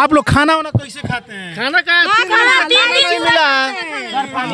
आप लोग खाना वाना कैसे खाते हैं खाना का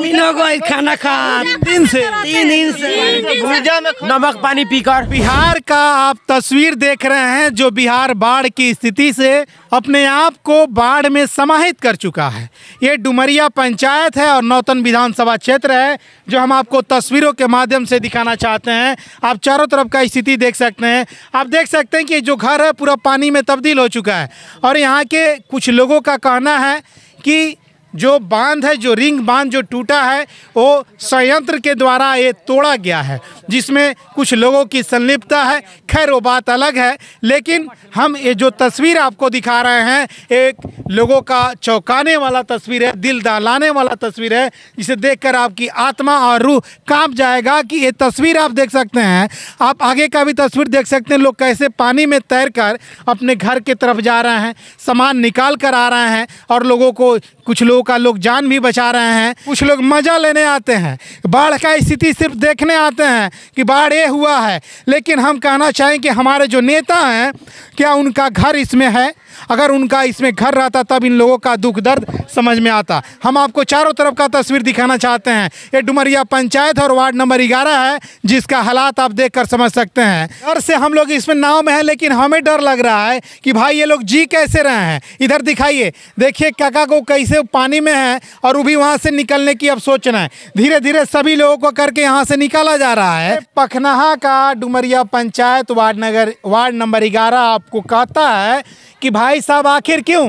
मिला हाँ, खाना खा तीन से तीन दिन से में नमक पानी पीकर बिहार का आप तस्वीर देख रहे हैं जो बिहार बाढ़ की स्थिति से अपने आप को बाढ़ में समाहित कर चुका है ये डुमरिया पंचायत है और नौतन विधानसभा क्षेत्र है जो हम आपको तस्वीरों के माध्यम से दिखाना चाहते हैं आप चारों तरफ का स्थिति देख सकते हैं आप देख सकते हैं कि जो घर है पूरा पानी में तब्दील हो चुका है और यहाँ के कुछ लोगों का कहना है कि जो बांध है जो रिंग बांध जो टूटा है वो संयंत्र के द्वारा ये तोड़ा गया है जिसमें कुछ लोगों की संलिप्तता है खैर वो बात अलग है लेकिन हम ये जो तस्वीर आपको दिखा रहे हैं एक लोगों का चौंकाने वाला तस्वीर है दिल दहलाने वाला तस्वीर है जिसे देखकर आपकी आत्मा और रूह कांप जाएगा कि ये तस्वीर आप देख सकते हैं आप आगे का भी तस्वीर देख सकते हैं लोग कैसे पानी में तैर कर अपने घर के तरफ जा रहे हैं सामान निकाल कर आ रहे हैं और लोगों को कुछ लोग का लोग जान भी बचा रहे हैं कुछ लोग मज़ा लेने आते हैं बाढ़ का स्थिति सिर्फ देखने आते हैं कि बाढ़ ये हुआ है लेकिन हम कहना चाहें कि हमारे जो नेता हैं क्या उनका घर इसमें है अगर उनका इसमें घर रहता तब इन लोगों का दुख दर्द समझ में आता हम आपको चारों तरफ का तस्वीर दिखाना चाहते हैं ये डुमरिया पंचायत और वार्ड नंबर ग्यारह है जिसका हालात आप देख समझ सकते हैं डर से हम लोग इसमें नाव में हैं लेकिन हमें डर लग रहा है कि भाई ये लोग जी कैसे रहे हैं इधर दिखाइए देखिए काका को कैसे पानी में है और वो भी वहाँ से निकलने की अब सोच रहे हैं धीरे धीरे सभी लोगों को करके यहाँ से निकाला जा रहा है पखनाहा का डुमरिया पंचायत वार्ड नगर वार्ड नंबर ग्यारह आपको कहता है कि भाई साहब आखिर क्यों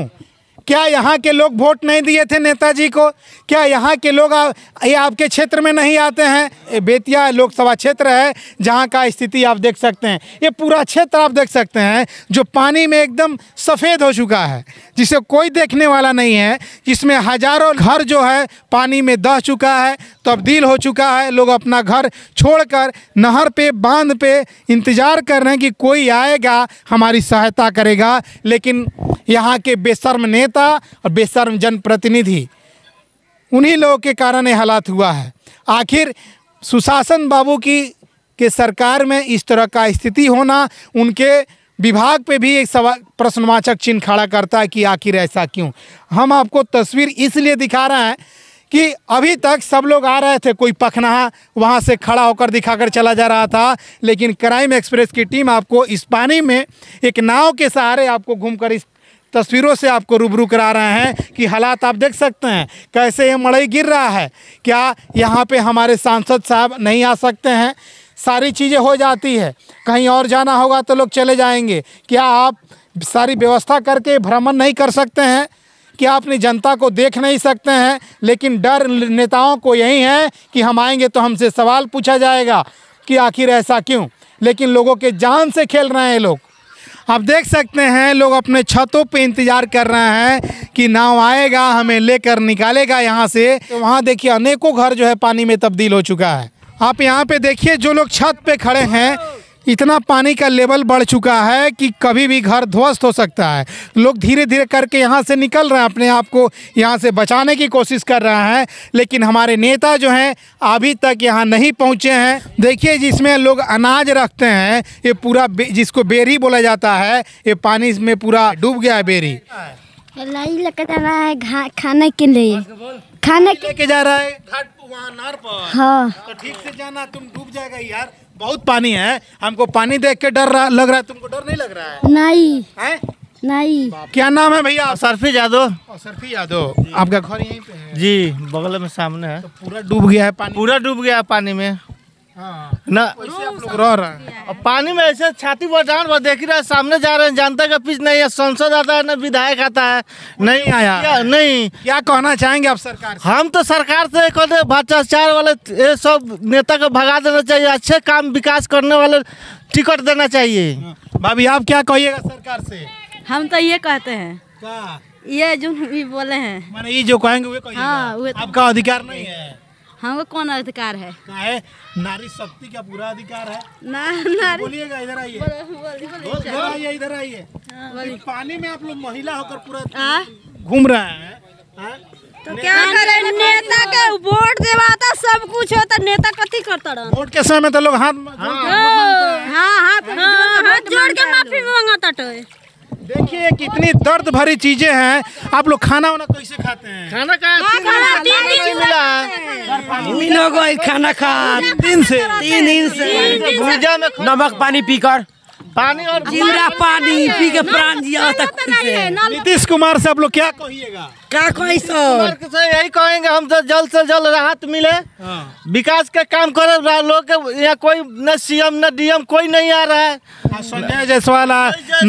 क्या यहाँ के लोग वोट नहीं दिए थे नेताजी को क्या यहाँ के लोग आ, ये आपके क्षेत्र में नहीं आते हैं ये बेतिया लोकसभा क्षेत्र है जहाँ का स्थिति आप देख सकते हैं ये पूरा क्षेत्र आप देख सकते हैं जो पानी में एकदम सफ़ेद हो चुका है जिसे कोई देखने वाला नहीं है जिसमें हज़ारों घर जो है पानी में दह चुका है तब्दील हो चुका है लोग अपना घर छोड़कर नहर पे बांध पे इंतज़ार कर रहे हैं कि कोई आएगा हमारी सहायता करेगा लेकिन यहाँ के बेशर्म नेता और बेशर्म जनप्रतिनिधि उन्हीं लोगों के कारण ये हालात हुआ है आखिर सुशासन बाबू की के सरकार में इस तरह का स्थिति होना उनके विभाग पे भी एक सवाल प्रश्नवाचक चिन्ह खड़ा करता है कि आखिर ऐसा क्यों हम आपको तस्वीर इसलिए दिखा रहे हैं कि अभी तक सब लोग आ रहे थे कोई पखना वहाँ से खड़ा होकर दिखाकर चला जा रहा था लेकिन क्राइम एक्सप्रेस की टीम आपको इस पानी में एक नाव के सहारे आपको घूमकर इस तस्वीरों से आपको रूबरू करा रहे हैं कि हालात आप देख सकते हैं कैसे ये मड़ई गिर रहा है क्या यहाँ पे हमारे सांसद साहब नहीं आ सकते हैं सारी चीज़ें हो जाती है कहीं और जाना होगा तो लोग चले जाएंगे क्या आप सारी व्यवस्था करके भ्रमण नहीं कर सकते हैं क्या आप अपनी जनता को देख नहीं सकते हैं लेकिन डर नेताओं को यही है कि हम आएंगे तो हमसे सवाल पूछा जाएगा कि आखिर ऐसा क्यों लेकिन लोगों के जान से खेल रहे हैं लोग आप देख सकते हैं लोग अपने छतों पे इंतज़ार कर रहे हैं कि नाव आएगा हमें लेकर निकालेगा यहाँ से तो वहाँ देखिए अनेकों घर जो है पानी में तब्दील हो चुका है आप यहाँ पे देखिए जो लोग छत पे खड़े हैं इतना पानी का लेवल बढ़ चुका है कि कभी भी घर ध्वस्त हो सकता है लोग धीरे धीरे करके यहाँ से निकल रहे हैं अपने आप को यहाँ से बचाने की कोशिश कर रहे हैं लेकिन हमारे नेता जो हैं अभी तक यहाँ नहीं पहुँचे हैं देखिए जिसमें लोग अनाज रखते हैं ये पूरा बे, जिसको बेरी बोला जाता है ये पानी में पूरा डूब गया है बेरी लाई रहा है खाने के लिए खाने के लेके जा रहा है घाट पर हाँ तो ठीक से जाना तुम डूब जाएगा यार बहुत पानी है हमको पानी देख के डर रहा लग रहा है तुमको डर नहीं लग रहा है नहीं है? नहीं क्या नाम है भैया सरफी यादव सरफी यादव आपका घर यहीं पे है जी बगल में सामने है तो पूरा डूब गया है पानी पूरा डूब गया है पानी में हाँ। ना रहा और पानी में ऐसे छाती बचान देख ही रहा है सामने जा रहे हैं जनता का पीछे नहीं है संसद आता है ना विधायक आता है नहीं तो आया नहीं क्या कहना चाहेंगे आप सरकार हम तो सरकार से कहते भ्रष्टाचार वाले ये सब नेता को भगा देना चाहिए अच्छे काम विकास करने वाले टिकट देना चाहिए हाँ। भाभी आप क्या कहिएगा सरकार से हम तो ये कहते हैं ये जो भी बोले हैं ये जो कहेंगे वे हाँ, तो- आपका अधिकार नहीं है हमको हाँ, कौन अधिकार है नारी शक्ति का पूरा अधिकार है ना नारी बोलिएगा इधर आइए इधर आइए इधर आइए हाँ, पानी में आप लोग महिला होकर पूरा घूम रहा है तो क्या करे नेता के वोट देवाता तो सब कुछ होता नेता कथी करता रहा वोट के समय तो लोग हाथ हाथ जोड़ के हाँ, माफी मांगा था तो देखिए कितनी दर्द भरी चीजें हैं आप लोग खाना वाना कैसे खाते हैं खाना खाना खा तीन से तीन दिन से भुजा में नमक पानी पीकर पानी और जीरा पानी पी के प्राण जिया तक नीतीश कुमार से आप लोग क्या कहिएगा क्या कही सर यही कहेंगे हम तो जल्द से जल्द राहत मिले हाँ। विकास का काम करे रहा लोग यहाँ कोई न सीएम न डीएम कोई नहीं आ रहा है हाँ, संजय जायसवाल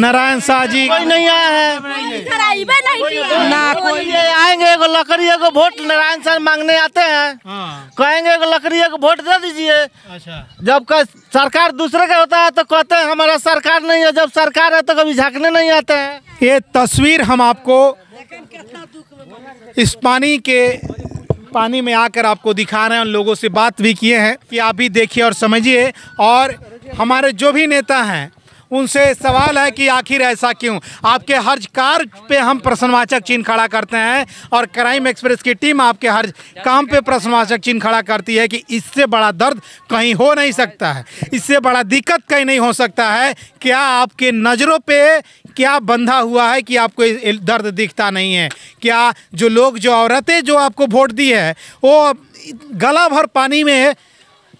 नारायण शाह जी कोई नहीं आया है ना कोई आएंगे एगो लकड़ी एगो वोट नारायण शाह मांगने आते हैं हाँ। कहेंगे एगो लकड़ी एगो वोट दे दीजिए अच्छा जब सरकार दूसरे का होता है तो कहते हैं हमारा सर सरकार नहीं है जब सरकार है तो कभी झांकने नहीं आते हैं ये तस्वीर हम आपको इस पानी के पानी में आकर आपको दिखा रहे हैं उन लोगों से बात भी किए हैं कि आप भी देखिए और समझिए और हमारे जो भी नेता हैं उनसे सवाल है कि आखिर ऐसा क्यों आपके हर कार्य पे हम प्रश्नवाचक चिन्ह खड़ा करते हैं और क्राइम एक्सप्रेस की टीम आपके हर काम पे प्रश्नवाचक चिन्ह खड़ा करती है कि इससे बड़ा दर्द कहीं हो नहीं सकता है इससे बड़ा दिक्कत कहीं नहीं हो सकता है क्या आपके नज़रों पर क्या बंधा हुआ है कि आपको दर्द दिखता नहीं है क्या जो लोग जो औरतें जो आपको वोट दी है वो गला भर पानी में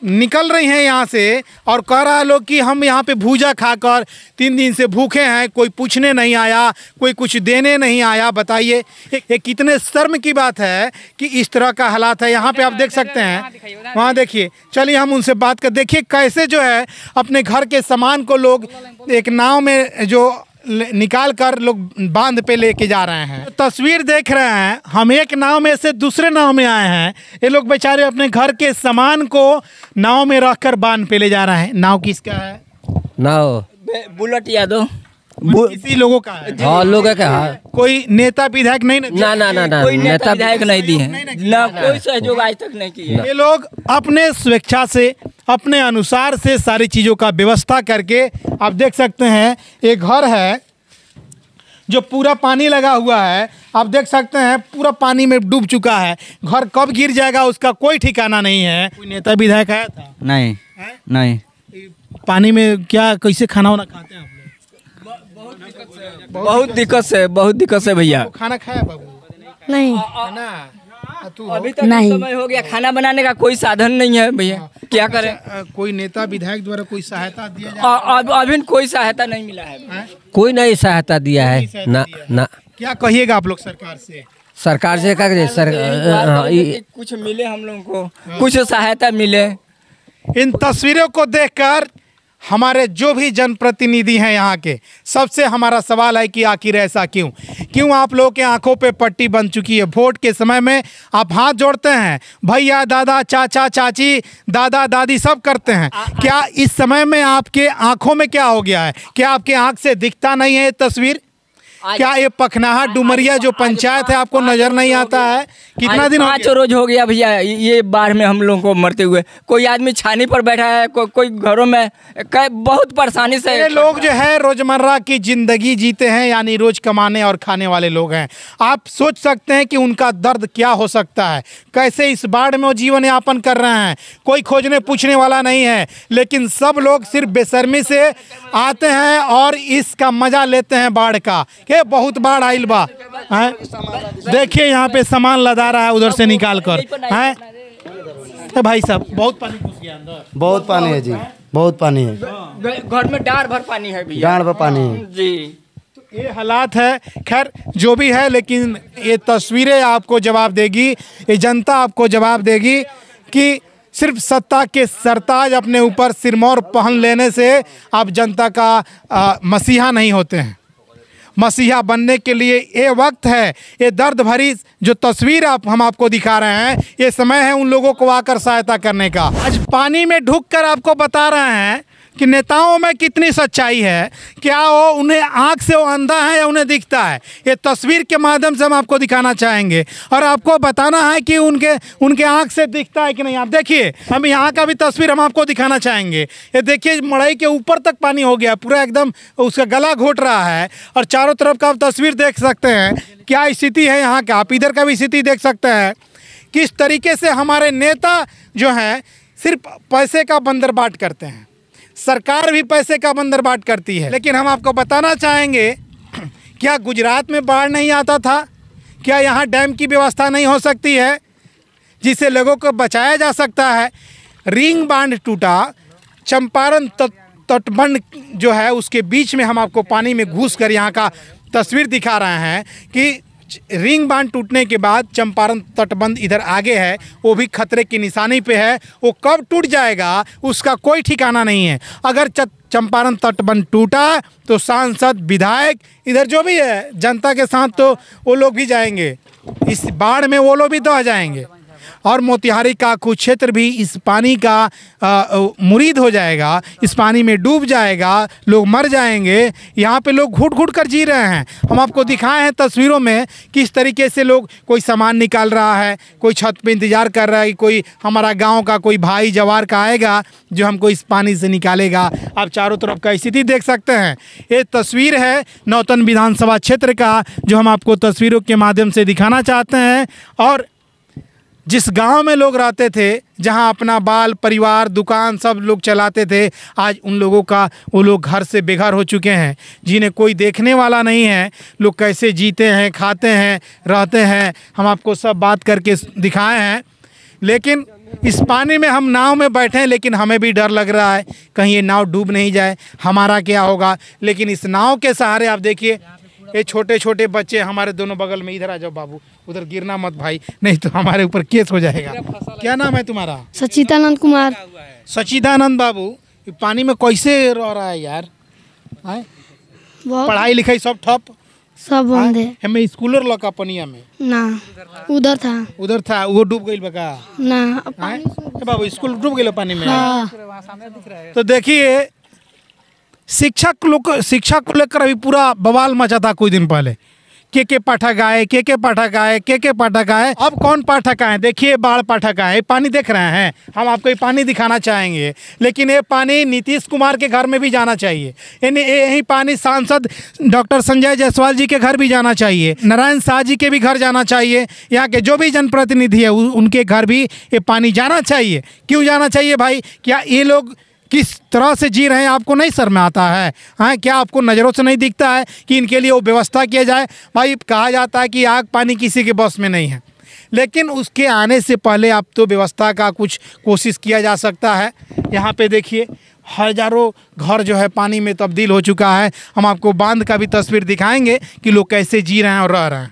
निकल रही हैं यहाँ से और कह रहा लोग कि हम यहाँ पे भूजा खाकर तीन दिन से भूखे हैं कोई पूछने नहीं आया कोई कुछ देने नहीं आया बताइए ये कितने शर्म की बात है कि इस तरह का हालात है यहाँ पे आप देख सकते हैं वहाँ देखिए चलिए हम उनसे बात कर देखिए कैसे जो है अपने घर के सामान को लोग एक नाव में जो निकाल कर लोग बांध पे लेके जा रहे हैं तस्वीर देख रहे हैं हम एक नाव में से दूसरे नाव में आए हैं ये लोग बेचारे अपने घर के सामान को नाव में रख कर बांध पे ले जा रहे हैं नाव किसका है नाव बुलेट यादव इसी लोगों का है हाँ लोगों का है हाँ। कोई नेता विधायक नहीं ना ना ना ना कोई नेता विधायक नहीं दी है ना कोई सहयोग आज तक नहीं किया ये लोग अपने स्वेच्छा से अपने अनुसार से सारी चीज़ों का व्यवस्था करके आप देख सकते हैं ये घर है जो पूरा पानी लगा हुआ है आप देख सकते हैं पूरा पानी में डूब चुका है घर कब गिर जाएगा उसका कोई ठिकाना नहीं है कोई नेता विधायक आया था नहीं है? नहीं पानी में क्या कैसे खाना वाना खाते हैं आप बहुत दिक्कत से बहुत दिक्कत से भैया तो खाना खाया बाबू नहीं अभी तक तो नहीं समय हो गया खाना बनाने का कोई साधन नहीं है भैया हाँ, तो क्या करें अच्छा, कोई नेता विधायक द्वारा कोई सहायता दिया जाए अभी कोई सहायता नहीं मिला है हाँ? कोई नहीं सहायता दिया है ना ना क्या कहिएगा आप लोग सरकार से सरकार से क्या सर हाँ, कुछ मिले हम लोगों को कुछ सहायता मिले इन तस्वीरों को देखकर हमारे जो भी जनप्रतिनिधि हैं यहाँ के सबसे हमारा सवाल है कि आखिर ऐसा क्यों क्यों आप लोगों के आंखों पे पट्टी बन चुकी है वोट के समय में आप हाथ जोड़ते हैं भैया दादा चाचा चाची दादा दादी सब करते हैं क्या इस समय में आपके आंखों में क्या हो गया है क्या आपके आंख से दिखता नहीं है तस्वीर क्या ये पखनाहा डुमरिया जो पंचायत है आपको नजर नहीं आता है कितना दिन पाँच रोज हो गया भैया ये बाढ़ में हम लोगों को मरते हुए कोई आदमी छानी पर बैठा है को, कोई घरों में बहुत परेशानी से लोग जो है रोजमर्रा की जिंदगी जीते हैं यानी रोज कमाने और खाने वाले लोग हैं आप सोच सकते हैं कि उनका दर्द क्या हो सकता है कैसे इस बाढ़ में वो जीवन यापन कर रहे हैं कोई खोजने पूछने वाला नहीं है लेकिन सब लोग सिर्फ बेशर्मी से आते हैं और इसका मजा लेते हैं बाढ़ का के बहुत बाढ़ आयल बा देखिए यहाँ पे सामान लदा रहा है उधर से निकाल कर है भाई साहब बहुत पानी घुस गया अंदर बहुत पानी है जी बहुत पानी है घर में डार भर पानी है डार भर पानी है जी तो ये हालात है खैर जो भी है लेकिन ये तस्वीरें आपको जवाब देगी ये जनता आपको जवाब देगी कि सिर्फ सत्ता के सरताज अपने ऊपर सिरमौर पहन लेने से आप जनता का आ, मसीहा नहीं होते हैं मसीहा बनने के लिए ये वक्त है ये दर्द भरी जो तस्वीर आप हम आपको दिखा रहे हैं ये समय है उन लोगों को आकर सहायता करने का आज पानी में ढुक कर आपको बता रहे हैं कि नेताओं में कितनी सच्चाई है क्या वो उन्हें आँख से वो अंधा है या उन्हें दिखता है ये तस्वीर के माध्यम से हम आपको दिखाना चाहेंगे और आपको बताना है कि उनके उनके आँख से दिखता है कि नहीं आप देखिए हम यहाँ का भी तस्वीर हम आपको दिखाना चाहेंगे ये देखिए मड़ई के ऊपर तक पानी हो गया पूरा एकदम उसका गला घोट रहा है और चारों तरफ का आप तस्वीर देख सकते हैं क्या स्थिति है यहाँ का आप इधर का भी स्थिति देख सकते हैं किस तरीके से हमारे नेता जो हैं सिर्फ पैसे का बंदर बाट करते हैं सरकार भी पैसे का बंदर बाट करती है लेकिन हम आपको बताना चाहेंगे क्या गुजरात में बाढ़ नहीं आता था क्या यहाँ डैम की व्यवस्था नहीं हो सकती है जिससे लोगों को बचाया जा सकता है रिंग बांध टूटा चंपारण तटबंध जो है उसके बीच में हम आपको पानी में घूस कर यहाँ का तस्वीर दिखा रहे हैं कि रिंग बांध टूटने के बाद चंपारण तटबंध इधर आगे है वो भी खतरे की निशानी पे है वो कब टूट जाएगा उसका कोई ठिकाना नहीं है अगर चंपारण तटबंध टूटा तो सांसद विधायक इधर जो भी है जनता के साथ तो वो लोग भी जाएंगे इस बाढ़ में वो लोग भी दह तो जाएंगे और मोतिहारी का क्षेत्र भी इस पानी का आ, मुरीद हो जाएगा इस पानी में डूब जाएगा लोग मर जाएंगे यहाँ पे लोग घुट घुट कर जी रहे हैं हम आपको दिखाए हैं तस्वीरों में किस तरीके से लोग कोई सामान निकाल रहा है कोई छत पे इंतज़ार कर रहा है कोई हमारा गाँव का कोई भाई जवार का आएगा जो हमको इस पानी से निकालेगा आप चारों तरफ का स्थिति देख सकते हैं ये तस्वीर है नौतन विधानसभा क्षेत्र का जो हम आपको तस्वीरों के माध्यम से दिखाना चाहते हैं और जिस गांव में लोग रहते थे जहां अपना बाल परिवार दुकान सब लोग चलाते थे आज उन लोगों का वो लोग घर से बेघर हो चुके हैं जिन्हें कोई देखने वाला नहीं है लोग कैसे जीते हैं खाते हैं रहते हैं हम आपको सब बात करके दिखाए हैं लेकिन इस पानी में हम नाव में बैठे हैं लेकिन हमें भी डर लग रहा है कहीं ये नाव डूब नहीं जाए हमारा क्या होगा लेकिन इस नाव के सहारे आप देखिए ये छोटे छोटे बच्चे हमारे दोनों बगल में इधर आ जाओ बाबू उधर गिरना मत भाई नहीं तो हमारे ऊपर केस हो जाएगा क्या नाम है तुम्हारा सचिदानंद कुमार सचिदानंद बाबू पानी में कैसे रह रहा है यार पढ़ाई लिखाई सब ठप सब बंद है हमें स्कूलर लगा पनिया में ना उधर था उधर था वो डूब गई बका ना बाबू स्कूल डूब गए पानी में हाँ। तो देखिए शिक्षा को लोग शिक्षा को लेकर अभी पूरा बवाल मचा था कुछ दिन पहले के के पाठक आए के के पाठक आए के के पाठक आए अब कौन पाठक आए देखिए बाढ़ पाठक आए पानी देख रहे हैं हम आपको ये पानी दिखाना चाहेंगे लेकिन ये पानी नीतीश कुमार के घर में भी जाना चाहिए यानी यही पानी सांसद डॉक्टर संजय जायसवाल जी के घर भी जाना चाहिए नारायण शाह जी के भी घर जाना चाहिए यहाँ के जो भी जनप्रतिनिधि है उनके घर भी ये पानी जाना चाहिए क्यों जाना चाहिए भाई क्या ये लोग किस तरह से जी रहे हैं आपको नहीं सर में आता है हाँ क्या आपको नज़रों से नहीं दिखता है कि इनके लिए वो व्यवस्था किया जाए भाई कहा जाता है कि आग पानी किसी के बस में नहीं है लेकिन उसके आने से पहले आप तो व्यवस्था का कुछ कोशिश किया जा सकता है यहाँ पे देखिए हजारों घर जो है पानी में तब्दील हो चुका है हम आपको बांध का भी तस्वीर दिखाएंगे कि लोग कैसे जी रहे हैं और रह रहे हैं